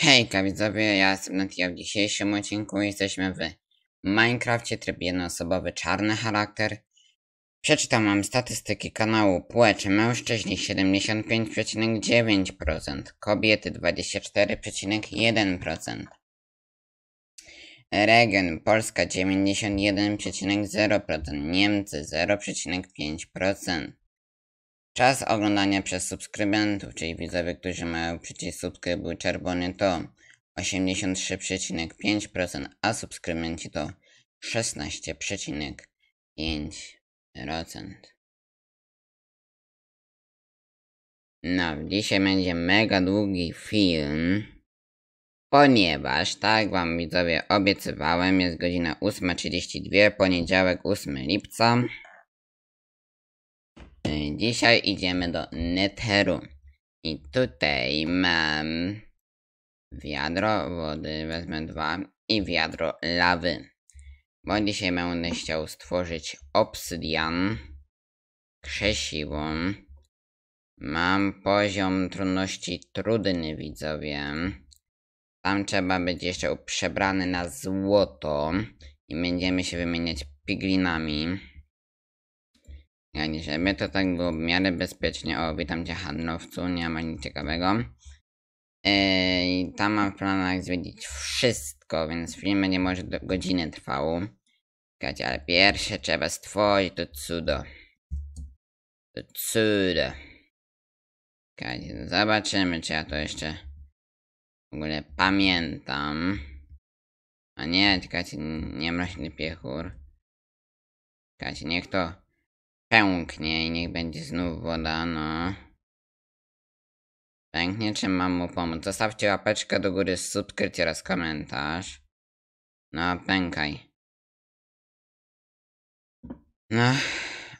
Hejka widzowie, ja jestem Natia. W dzisiejszym odcinku jesteśmy w Minecrafcie, tryb jednoosobowy, czarny charakter. Przeczytam statystyki kanału płeć mężczyźni 75,9%, kobiety 24,1%. Region Polska 91,0%, Niemcy 0,5%. Czas oglądania przez subskrybentów, czyli widzowie, którzy mają przycisk subskrybuj czerwony to 83,5%, a subskrybenci to 16,5%. No, dzisiaj będzie mega długi film, ponieważ, tak wam widzowie obiecywałem, jest godzina 8.32, poniedziałek 8 lipca. Dzisiaj idziemy do Netheru. I tutaj mam wiadro wody, wezmę dwa i wiadro lawy. Bo dzisiaj będę chciał stworzyć obsydian, krzesiwo. Mam poziom trudności trudny, widzowie. Tam trzeba być jeszcze przebrany na złoto i będziemy się wymieniać piglinami ani siebie, to tak było w miarę bezpiecznie. O, witam cię handlowcu, nie ma nic ciekawego. I tam mam w planach zwiedzić wszystko, więc film nie może do godziny trwał. Czekajcie, ale pierwsze trzeba stworzyć to cudo. To cudo. Czekajcie, zobaczymy czy ja to jeszcze w ogóle pamiętam. A nie, czekajcie, nie mroźny piechur. Czekajcie, niech to... Pęknie i niech będzie znów woda, no. Pęknie, czy mam mu pomóc? Zostawcie łapeczkę do góry, subskrypcję oraz komentarz. No, pękaj. No,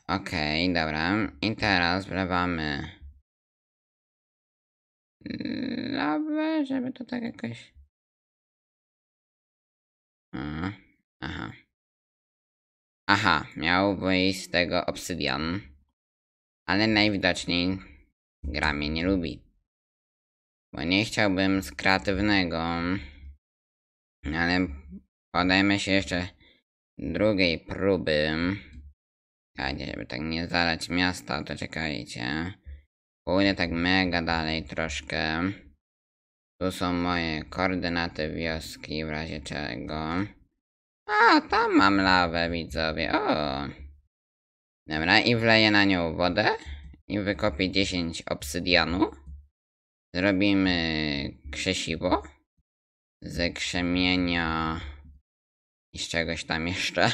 okej, okay, dobra. I teraz wlewamy lawę, żeby to tak jakoś... Aha. Aha. Aha, miał wyjść z tego obsydian. Ale najwidoczniej gra mnie nie lubi. Bo nie chciałbym z kreatywnego. Ale podajmy się jeszcze drugiej próby. Czekajcie, żeby tak nie zalać miasta, to czekajcie. Pójdę tak mega dalej troszkę. Tu są moje koordynaty wioski w razie czego. A, tam mam lawę, widzowie. O. Dobra, i wleję na nią wodę. I wykopię 10 obsydianu. Zrobimy krzesiwo. Ze krzemienia... I z czegoś tam jeszcze.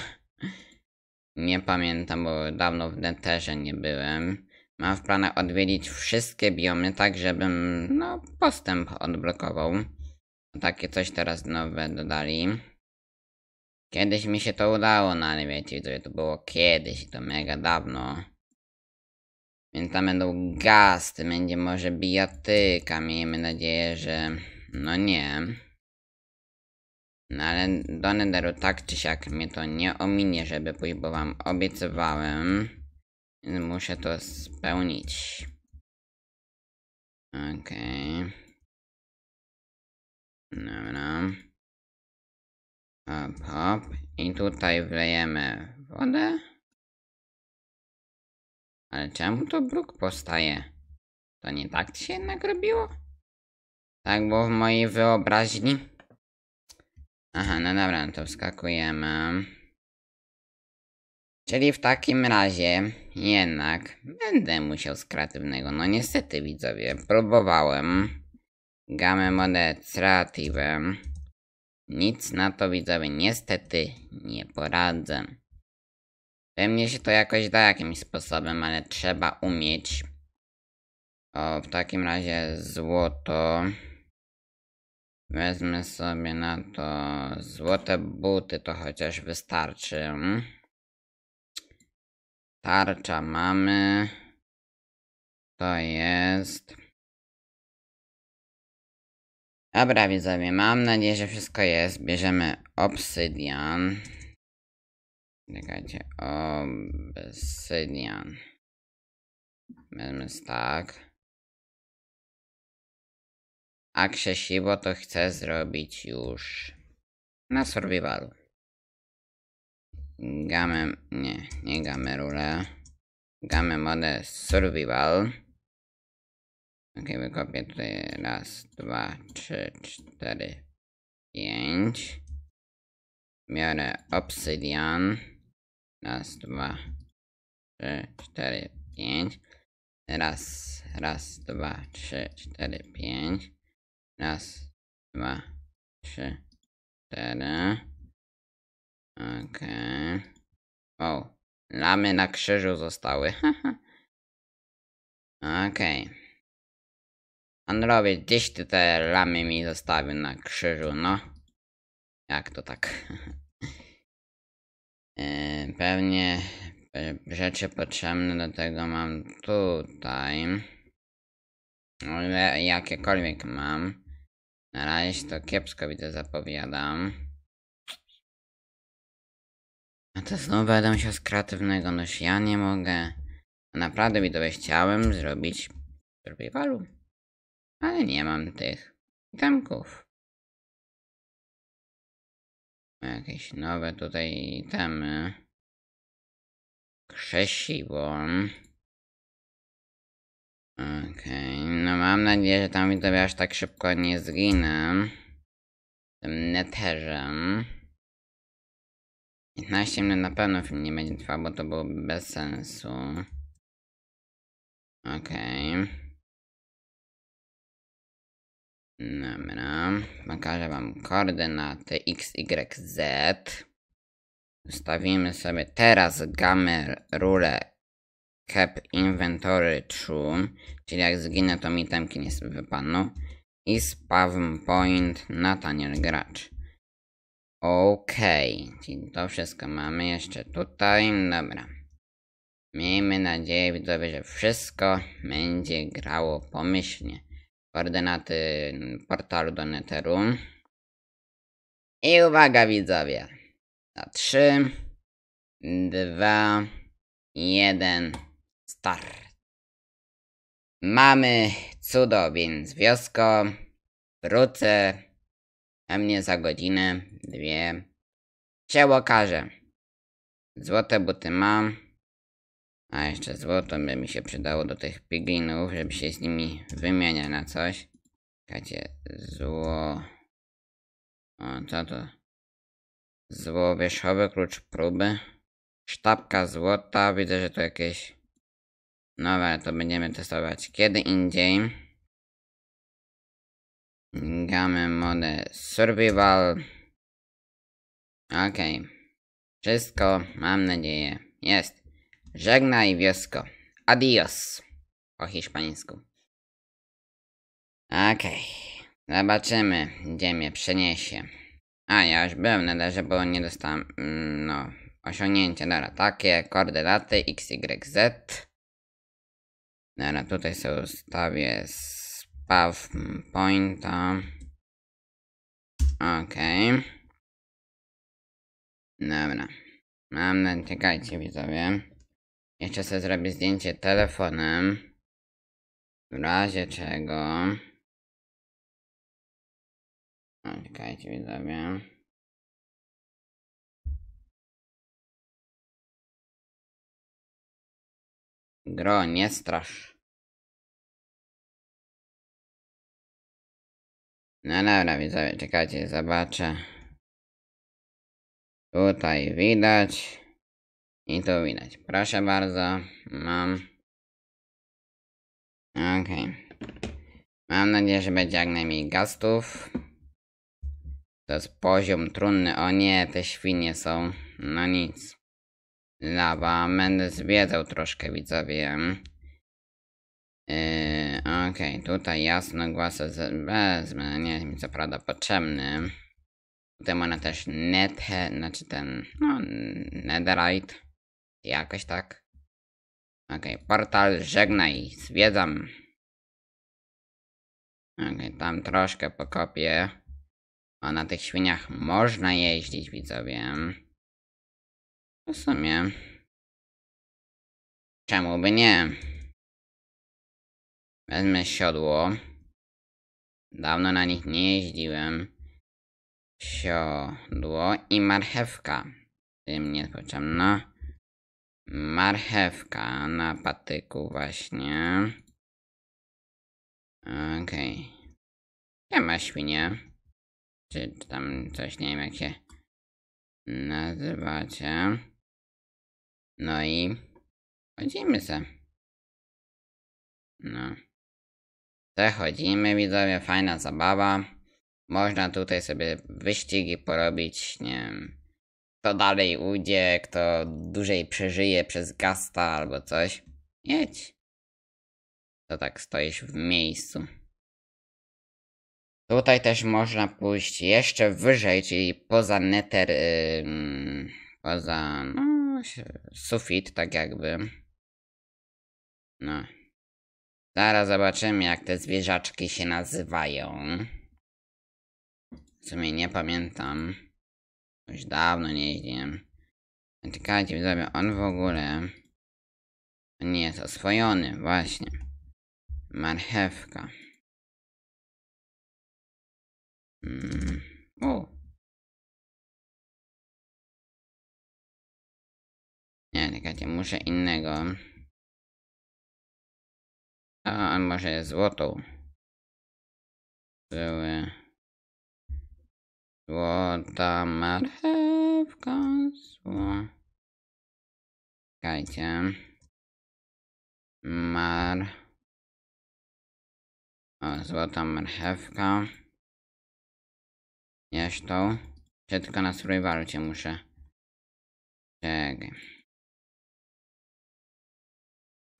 Nie pamiętam, bo dawno w Netherze nie byłem. Mam w planach odwiedzić wszystkie biomy, tak żebym, no, postęp odblokował. Takie coś teraz nowe dodali. Kiedyś mi się to udało, no ale wiecie, że to było kiedyś i to mega dawno. Więc tam będą gasty, będzie może bijatyka, miejmy nadzieję, że... No nie. No ale do Netheru tak czy siak mnie to nie ominie, żeby pójść, bo wam obiecywałem. Więc muszę to spełnić. Okej. Okay. Hop, hop. I tutaj wlejemy wodę. Ale czemu to bruk powstaje? To nie tak się jednak robiło? Tak było w mojej wyobraźni. Aha, no dobra, no to wskakujemy. Czyli w takim razie jednak będę musiał z kreatywnego. No niestety widzowie, próbowałem. Gamę modę kreatywem. Nic na to widzowie niestety nie poradzę. Pewnie się to jakoś da jakimś sposobem, ale trzeba umieć. O, w takim razie złoto. Wezmę sobie na to złote buty, to chociaż wystarczy. Tarcza mamy. To jest. Dobra widzowie, mam nadzieję, że wszystko jest. Bierzemy obsydian. Czekajcie, obsydian. Wezmę tak. A krzesiwo to chcę zrobić już na survivalu. Gamę, nie, nie gamę rule. Gamę modę survival. Ok, wykopię tutaj raz, dwa, trzy, cztery, pięć. Miarę obsydian. Raz, dwa, trzy, cztery, pięć. Raz, raz, dwa, trzy, cztery, pięć. Raz, dwa, trzy, cztery. Okej. O, lamy na krzyżu zostały. Okej. Androwie, gdzieś ty te ramy mi zostawił na krzyżu, no. Jak to tak? E, pewnie e, rzeczy potrzebne do tego mam tutaj. O ile jakiekolwiek mam. Na razie to kiepsko widzę zapowiadam. A to znowu będę się z kreatywnego, noż ja nie mogę. Naprawdę widzowie chciałem zrobić survivalu ale nie mam tych tamków. Jakieś nowe tutaj itemy. Krzesiło. Okej, okay. no mam nadzieję, że tam widzowie aż tak szybko nie zginę. Tym neterzem. 15 minut na pewno film nie będzie trwał, bo to byłoby bez sensu. Okej. Okay. Dobra, pokażę wam koordynaty x, y, z. Ustawimy sobie teraz gamę rule cap inventory true, czyli jak zginę to mi temki nie wypadną. I spawn point Nathaniel gracz. Okej, czyli to wszystko mamy jeszcze tutaj, dobra. Miejmy nadzieję widzowie, że wszystko będzie grało pomyślnie koordynaty portalu do Netheru. I uwaga widzowie. Na 3, 2, 1, start. Mamy cudo, więc wiosko. Wrócę. A mnie za godzinę, dwie. Się okaże. Złote buty mam. A jeszcze złoto by mi się przydało do tych piglinów, żeby się z nimi wymieniać na coś. Kacie, zło... O, co to? Zło wierzchowe, klucz próby. Sztabka złota, widzę, że to jakieś... Nowe, to będziemy testować kiedy indziej. Gamy modę survival. Okej. Okay. Wszystko, mam nadzieję, jest. Żegnaj wiosko. Adios. Po hiszpańsku. Okej. Okay. Zobaczymy, gdzie mnie przeniesie. A, ja już byłem na darze, bo nie dostałem... Mm, no, osiągnięcia. dobra, takie koordynaty y, z. Dobra, tutaj sobie ustawię spaw pointa. Okej. Okay. Dobra. Mam, czekajcie widzowie. Jeszcze sobie zrobię zdjęcie telefonem. W razie czego... O, czekajcie widzowie. Gro, nie strasz. No dobra widzowie, czekajcie, zobaczę. Tutaj widać. I to widać. Proszę bardzo, mam. Okej. Okay. Mam nadzieję, że będzie jak najmniej gastów. To jest poziom trunny. O nie, te świnie są. No nic. Lawa. Będę zwiedzał troszkę, widzowie. Yy, Okej, okay. tutaj jasno głasę wezmę. Nie jest mi co prawda potrzebny. Tutaj na też net, znaczy ten, no, netherite. Jakoś tak. Okej, okay, portal żegnaj, zwiedzam. Okej, okay, tam troszkę pokopię. A na tych świniach można jeździć, widzowie. W sumie. Czemu by nie? Wezmę siodło. Dawno na nich nie jeździłem. Siodło i marchewka. Tym no marchewka na patyku właśnie. Okej. Okay. ma świnie. Czy tam coś, nie wiem jak się nazywacie. No i chodzimy se. No. chodzimy, widzowie, fajna zabawa. Można tutaj sobie wyścigi porobić, nie wiem kto dalej ujdzie, kto dłużej przeżyje przez gasta albo coś. Jedź. To tak stoisz w miejscu. Tutaj też można pójść jeszcze wyżej, czyli poza neter, yy, poza no, sufit, tak jakby. No. Zaraz zobaczymy, jak te zwierzaczki się nazywają. W sumie nie pamiętam. Już dawno nie jeździłem. Czekajcie, widzowie, on w ogóle... Nie jest oswojony, właśnie. Marchewka. Mm. O. Nie, czekajcie, muszę innego. A, on może jest złotą. Były... Złota marchewka, Czekajcie. Mar... O, złota marchewka. Jaś tą. tylko na survivalcie muszę. Czekaj.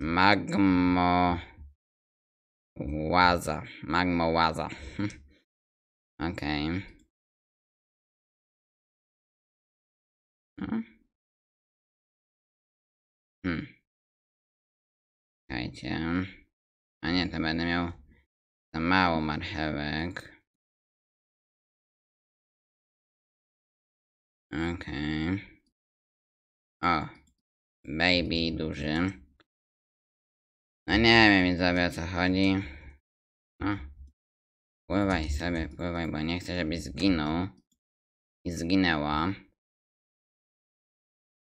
Magmo... Łaza. Magmo łaza. Okej. Okay. Hmm. hmm. Słuchajcie. A nie, to będę miał za mało marchewek. Okej. Okay. O. Baby duży. No nie wiem widzowie o co chodzi. No. Pływaj sobie, pływaj, bo nie chcę, żebyś zginął. I zginęła.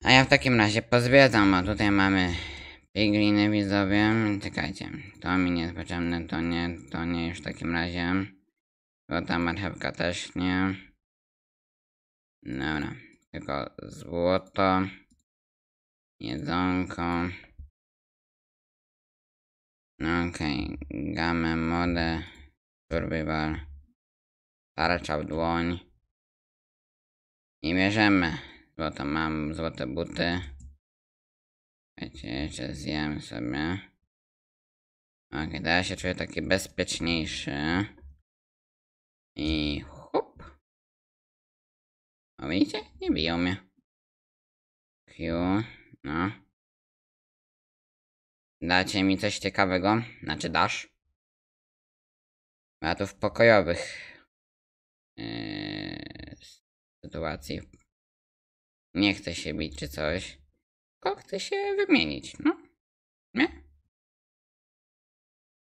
A ja w takim razie pozwiedzam, bo tutaj mamy pigliny widzowie. Czekajcie, to mi nie jest potrzebne, to nie, to nie już w takim razie. Bo ta marchewka też nie. Dobra, tylko złoto, jedzonko. No okej, okay. gamę, modę, turbywal, tarcza w dłoń i bierzemy. Złota mam, złote buty. Wiecie, jeszcze zjem sobie. Ok, teraz się czuję taki bezpieczniejszy. I hop. O, widzicie? Nie biją mnie. Q, no. Dacie mi coś ciekawego? Znaczy dasz? w pokojowych. Yy, sytuacji nie chce się bić czy coś, tylko chce się wymienić, no. Nie?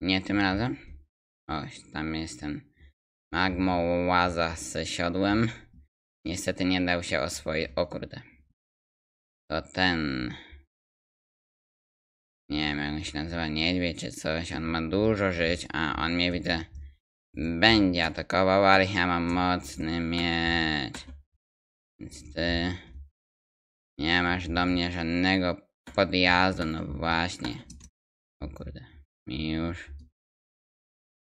Nie tym razem. Oś, tam jest ten magmołaza z siodłem. Niestety nie dał się oswoić. O kurde. To ten... Nie wiem, jak on się nazywa, niedźwiedź czy coś. On ma dużo żyć, a on mnie widzę... Będzie atakował, ale ja mam mocny miecz. Więc ty... Nie masz do mnie żadnego podjazdu, no właśnie. O kurde, mi już.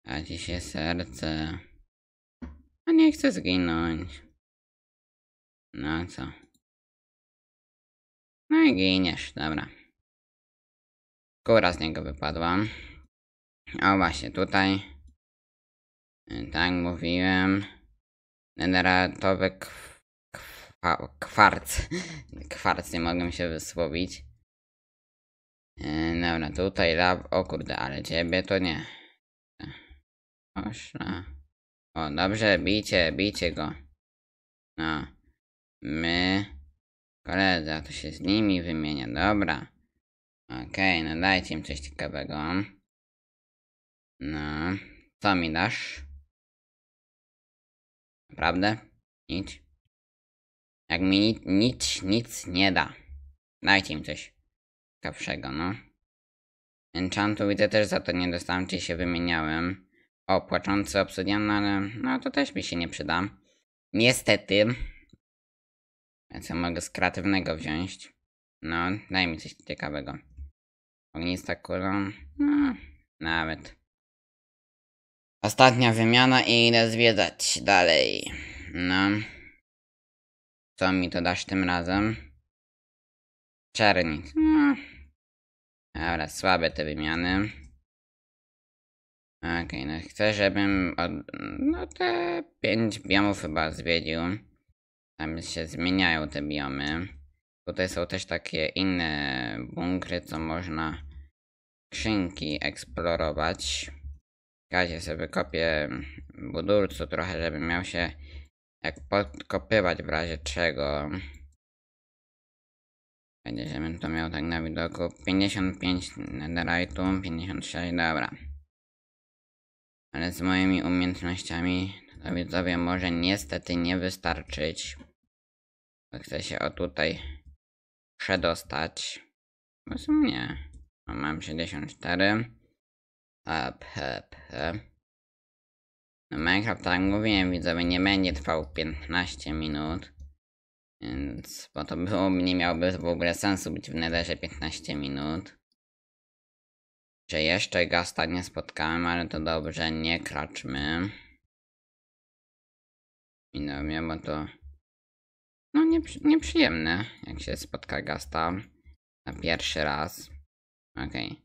A ci się serce. A nie chcę zginąć. No co? No i giniesz, dobra. Kura z niego wypadłam. O właśnie, tutaj. Tak mówiłem. Generatowy kw kwarc. Kwarc, nie mogę się wysłowić. E, dobra, tutaj lab... O kurde, ale ciebie to nie. Ośla. O, dobrze, bicie, bicie go. No. My... Koledza, to się z nimi wymienia, dobra. Okej, okay, no dajcie im coś ciekawego. No, co mi dasz? Naprawdę? Nic? Jak mi ni nic, nic nie da. Dajcie im coś ciekawszego, no. Enchantu widzę też za to nie dostałem, czy się wymieniałem. O, płaczący obsydian, no ale no to też mi się nie przyda. Niestety. Co mogę z kreatywnego wziąć? No, daj mi coś ciekawego. Ognista kula. No, nawet. Ostatnia wymiana i idę zwiedzać dalej. No. Co mi to dasz tym razem? czernik No. Dobra, słabe te wymiany. Okej, okay, no chcę, żebym od... no te pięć biomów chyba zwiedził. Tam się zmieniają te biomy. Tutaj są też takie inne bunkry, co można skrzynki eksplorować. Kazie sobie kopię budulcu trochę, żeby miał się jak podkopywać w razie czego. Będziemy to miał tak na widoku. 55 netherite'u, 56, dobra. Ale z moimi umiejętnościami to widzowie może niestety nie wystarczyć. Chcę się o tutaj przedostać. W sumie nie. No, mam 64. Up, up, up. Minecraft, tak jak mówiłem, widzowie, nie będzie trwał 15 minut. Więc, bo to było, nie miałoby w ogóle sensu być w netherze 15 minut. Że jeszcze Gasta nie spotkałem, ale to dobrze, nie kraczmy. No, bo to... No nie, nieprzyjemne, jak się spotka Gasta na pierwszy raz. Okej. Okay.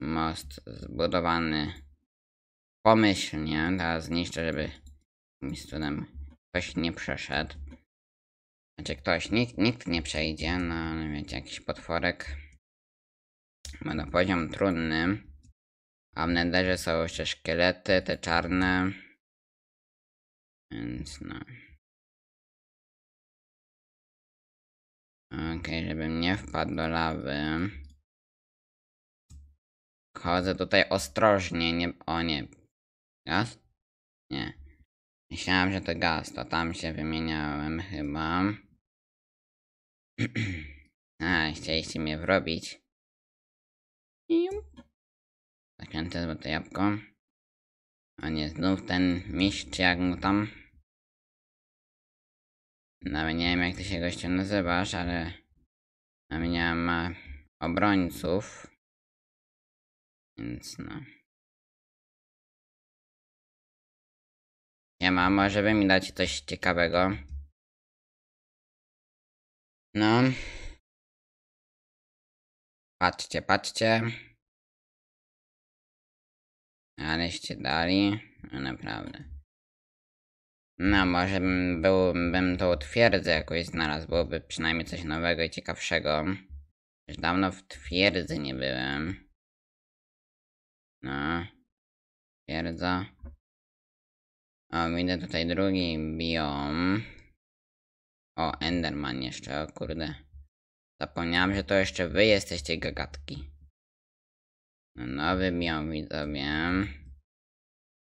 Most zbudowany pomyślnie teraz zniszczę, żeby mi studem ktoś nie przeszedł. Znaczy ktoś, nikt, nikt nie przejdzie, no ale wiecie, jakiś potworek ma na poziom trudny. A w nederze są jeszcze szkielety, te czarne. Więc no. Okej, okay, żebym nie wpadł do lawy. Chodzę tutaj ostrożnie, nie... O nie, Gaz? Nie. Myślałem, że to gaz, to tam się wymieniałem chyba. A, chcieliście mnie wrobić. Zakręcę złote jabłko. A nie, znów ten mistrz, jak mu tam? Nawet nie wiem jak ty się gościu nazywasz, ale... ma obrońców. Więc no... Nie ma, może by mi dać coś ciekawego. No. Patrzcie, patrzcie. Aleście dali. No naprawdę. No, może bym, był, bym tą twierdzę jakoś znalazł, byłoby przynajmniej coś nowego i ciekawszego. Już dawno w twierdzy nie byłem. No. Twierdza. O, widzę tutaj drugi biom. O, Enderman jeszcze, o kurde. Zapomniałem, że to jeszcze wy jesteście gagatki. No, nowy biom widzowie.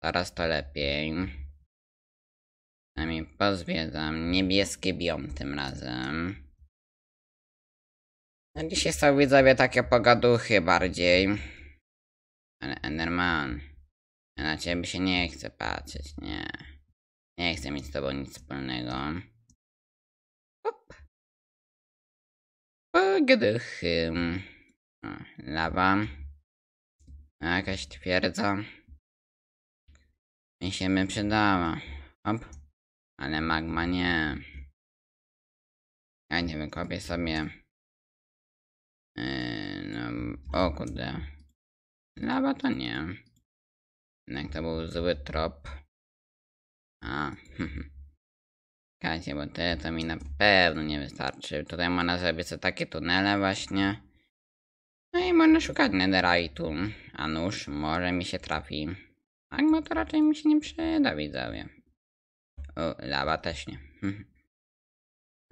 Teraz to lepiej. mi pozwiedzam. Niebieski biom tym razem. No dzisiaj są widzowie takie pogaduchy bardziej. Ale Enderman. Ja na ciebie się nie chcę patrzeć, nie. Nie chcę mieć z tobą nic wspólnego. Hop. Pogdychy. O, lawa. No, jakaś twierdza. Mi się by przydała. Hop. Ale magma nie. Ja nie wykopię sobie. Yy, no, o kurde. Lawa to nie. Jednak to był zły trop. A, hm, hm. Kasia bo te to mi na pewno nie wystarczy. Tutaj można zrobić sobie takie tunele właśnie. No i można szukać netherite'u. A nóż może mi się trafi. Magma tak, to raczej mi się nie przyda, widzowie. O, lawa też nie. Hm,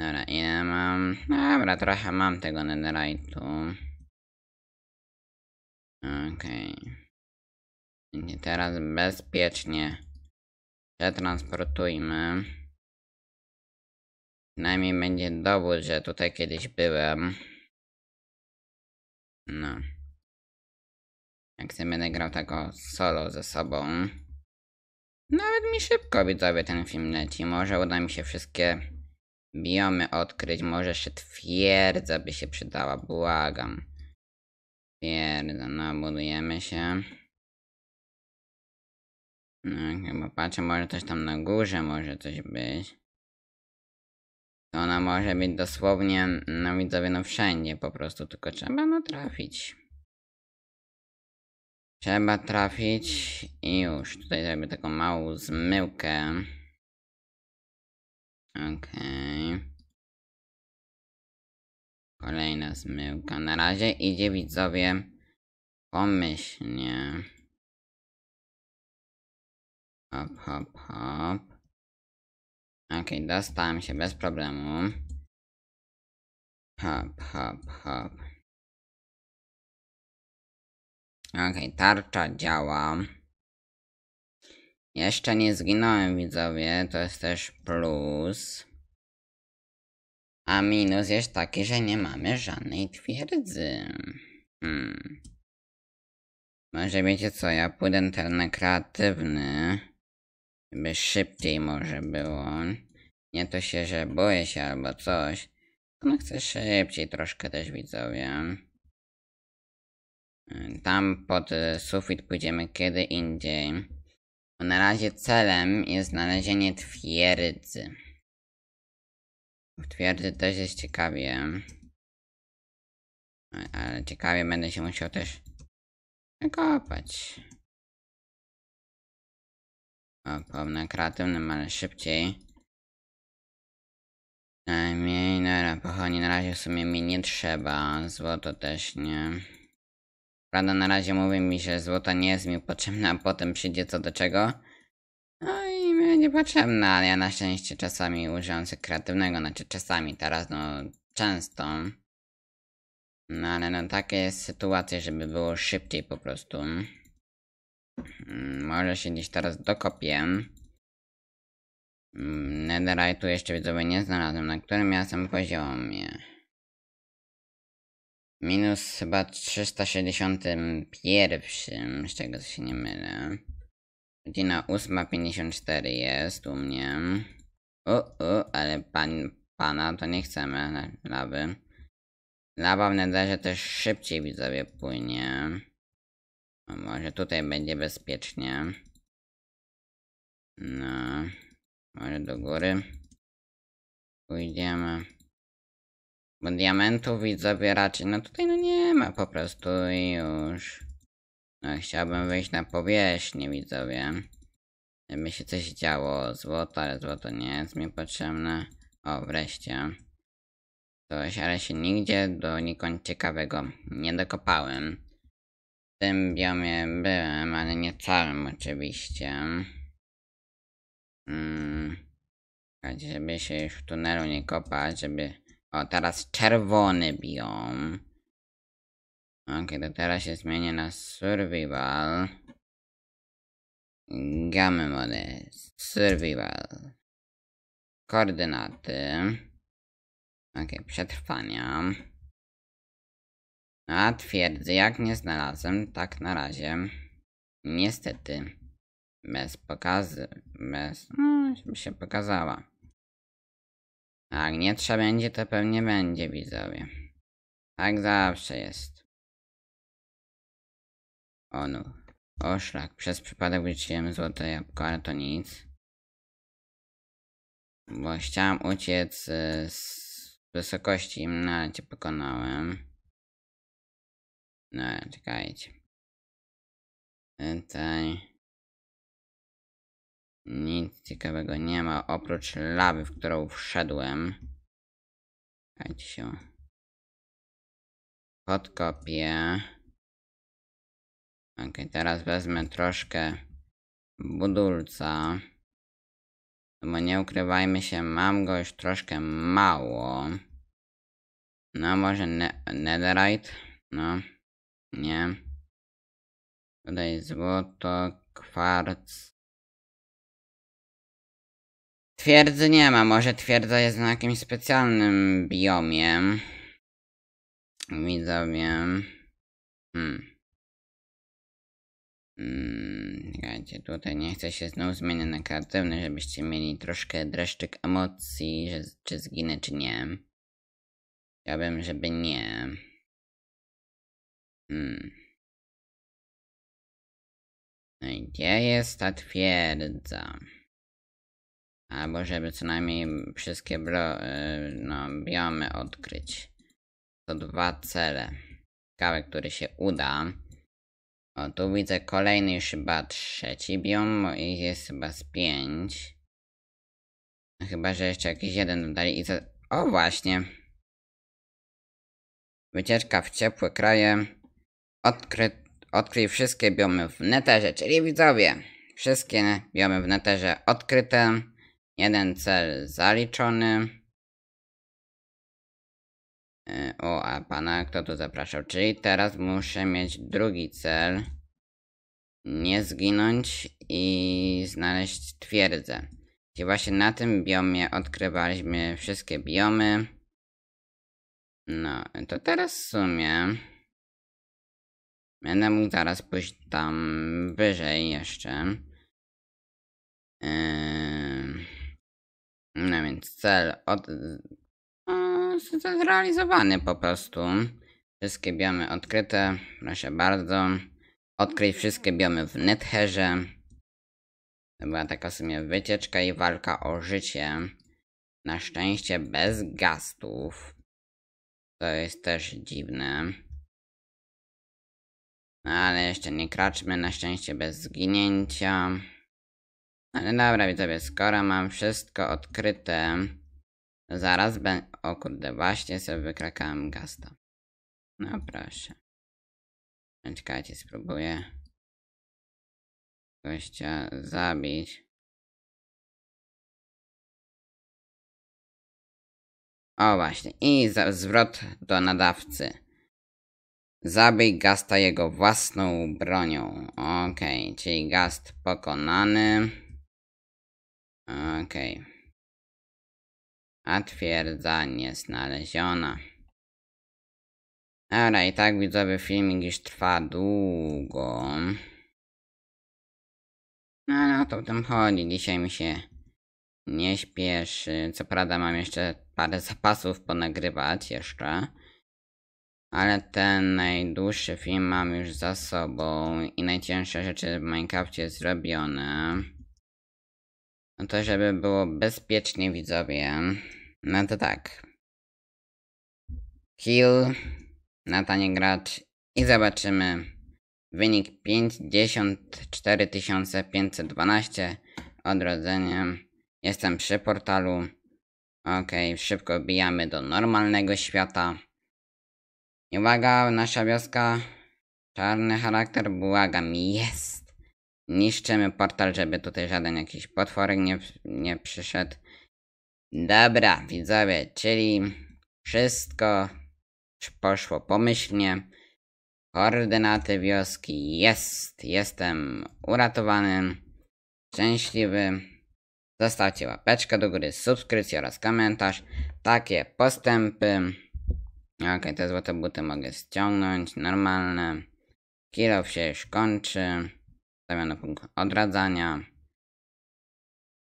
Dobra, ile mam? Dobra, trochę mam tego netherite'u. Okej. Okay. I teraz bezpiecznie przetransportujmy. Najmniej będzie dowód, że tutaj kiedyś byłem. No. Jak sobie będę grał taką solo ze sobą. Nawet mi szybko widzowie ten film leci. Może uda mi się wszystkie biomy odkryć. Może się twierdza by się przydała. Błagam. Twierdza. No, budujemy się. No, chyba patrzę, może coś tam na górze może coś być. To ona może być dosłownie, no widzowie, no wszędzie po prostu, tylko trzeba no trafić. Trzeba trafić i już. Tutaj zrobię taką małą zmyłkę. Okej. Okay. Kolejna zmyłka. Na razie idzie widzowie pomyślnie. Hop, hop, hop. Okej, okay, dostałem się bez problemu. Hop, hop, hop. Okej, okay, tarcza działa. Jeszcze nie zginąłem, widzowie, to jest też plus. A minus jest taki, że nie mamy żadnej twierdzy. Hmm. Może wiecie co, ja pójdę ten kreatywny by szybciej może było. Nie to się, że boję się albo coś. No chcę szybciej troszkę też widzowie. Tam pod y, sufit pójdziemy kiedy indziej. Na razie celem jest znalezienie twierdzy. W twierdzy też jest ciekawie. Ale ciekawie będę się musiał też kopać. Około na kreatywnym, ale szybciej. Najmniej na no, pochodni na razie w sumie mi nie trzeba. Złoto też nie. Prawda na razie mówi mi, że złoto nie jest mi potrzebne, a potem przyjdzie co do czego. No i mi niepotrzebne, ale ja na szczęście czasami używam sobie kreatywnego, znaczy czasami, teraz no często. No ale no takie jest sytuacja, żeby było szybciej po prostu. Mm, może się gdzieś teraz dokopię. Mm, tu jeszcze widzowie nie znalazłem. Na którym miastem poziomie? Minus chyba 361, z czego się nie mylę. Godzina 8.54 jest u mnie. O, o, ale pan, pana to nie chcemy, lawy. Lawa w nederze też szybciej widzowie płynie. A może tutaj będzie bezpiecznie. No. Może do góry. Pójdziemy. Bo diamentów i raczej. No tutaj no nie ma po prostu i już. No chciałbym wyjść na powierzchnię widzowie. Jakby się coś działo. Złoto, ale złoto nie jest mi potrzebne. O, wreszcie. Coś, ale się nigdzie do nikąd ciekawego nie dokopałem. W tym biomie byłem, ale nie całym oczywiście. Hmm. Żeby się już w tunelu nie kopać, żeby... O, teraz czerwony biom. Ok, to teraz się zmienię na survival. Gamy mode, Survival. Koordynaty. Ok, przetrwania. A twierdzę, jak nie znalazłem, tak na razie. Niestety. Bez pokazy, bez... no, się pokazała. A nie trzeba będzie, to pewnie będzie, widzowie. Tak zawsze jest. O no. Oszlak. Przez przypadek wyrzuciłem złote jabłko, ale to nic. Bo chciałem uciec e, z wysokości, no ale cię pokonałem. No, czekajcie. Tutaj... Nic ciekawego nie ma, oprócz lawy, w którą wszedłem. Czekajcie się. Podkopię. Ok, teraz wezmę troszkę budulca. Bo nie ukrywajmy się, mam go już troszkę mało. No może ne netherite? No nie? Tutaj złoto, kwarc. Twierdzy nie ma, może twierdza jest na jakimś specjalnym biomie. Widzowie. Hmm. Hmm, czekajcie, tutaj nie chcę się znów zmienić na kreatywny, żebyście mieli troszkę dreszczyk emocji, że, czy zginę, czy nie. Chciałbym, żeby nie. Hmm. No gdzie jest ta twierdza? Albo żeby co najmniej wszystkie blo, y, no, biomy odkryć. To dwa cele. Ciekawe, który się uda. O, tu widzę kolejny już chyba trzeci biom, ich jest chyba z pięć. No chyba, że jeszcze jakiś jeden dodali i za... O, właśnie! Wycieczka w ciepłe kraje Odkry, odkryj wszystkie biomy w neterze, czyli widzowie, wszystkie biomy w neterze odkryte, jeden cel zaliczony. E, o, a pana kto tu zapraszał? Czyli teraz muszę mieć drugi cel. Nie zginąć i znaleźć twierdzę. Gdzie właśnie na tym biomie odkrywaliśmy wszystkie biomy. No, to teraz w sumie... Będę mógł zaraz pójść tam wyżej jeszcze. Yy, no więc cel od... No, zrealizowany po prostu. Wszystkie biomy odkryte, proszę bardzo. Odkryj wszystkie biomy w Netherze. To była taka w sumie wycieczka i walka o życie. Na szczęście bez gastów. To jest też dziwne. No, ale jeszcze nie kraczmy, na szczęście bez zginięcia. Ale dobra widzowie, skoro mam wszystko odkryte, zaraz będę... O kurde, właśnie sobie wykrakałem gasta. No proszę. No, czekajcie, spróbuję gościa zabić. O właśnie, i zwrot do nadawcy. Zabij Gasta jego własną bronią. Okej, okay, czyli Gast pokonany. Okej. Okay. A twierdza nieznaleziona. Dobra, i tak widzowy filmik już trwa długo. No, ale no, o to w tym chodzi. Dzisiaj mi się nie śpieszy. Co prawda mam jeszcze parę zapasów ponagrywać jeszcze ale ten najdłuższy film mam już za sobą i najcięższe rzeczy w Minecraftie zrobione. No to żeby było bezpiecznie widzowie. No to tak. Kill, tanie gracz i zobaczymy. Wynik 54512 512 Jestem przy portalu. Ok, szybko bijamy do normalnego świata uwaga, nasza wioska. Czarny charakter, błagam, jest. Niszczymy portal, żeby tutaj żaden jakiś potworek nie, nie przyszedł. Dobra, widzowie, czyli wszystko poszło pomyślnie. Koordynaty wioski jest. Jestem uratowany, szczęśliwy. Zostawcie łapeczkę do góry, subskrypcję oraz komentarz. Takie postępy. Okej, okay, te złote buty mogę ściągnąć, normalne. Kilow się już kończy. Stawiam na punkt odradzania.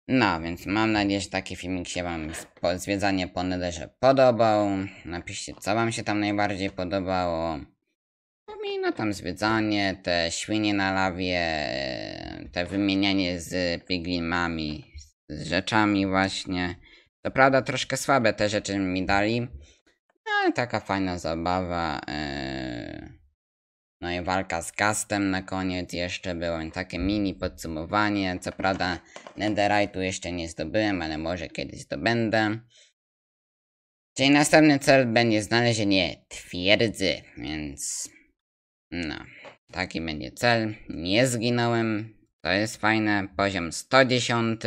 No, więc mam nadzieję, że taki filmik się Wam zwiedzanie po podobał. Napiszcie, co Wam się tam najbardziej podobało. i no tam zwiedzanie, te świnie na lawie, te wymienianie z piglimami, z rzeczami właśnie. To prawda troszkę słabe te rzeczy mi dali, taka fajna zabawa. E, no i walka z Gastem na koniec jeszcze było takie mini podsumowanie. Co prawda Netherite'u jeszcze nie zdobyłem, ale może kiedyś zdobędę. Czyli następny cel będzie znalezienie twierdzy, więc no, taki będzie cel. Nie zginąłem, to jest fajne. Poziom 110.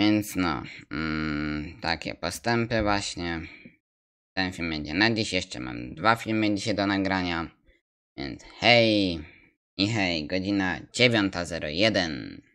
Więc no, mm, takie postępy właśnie. Ten film będzie na dziś, jeszcze mam dwa filmy dzisiaj do nagrania. Więc hej i hej, godzina 9.01.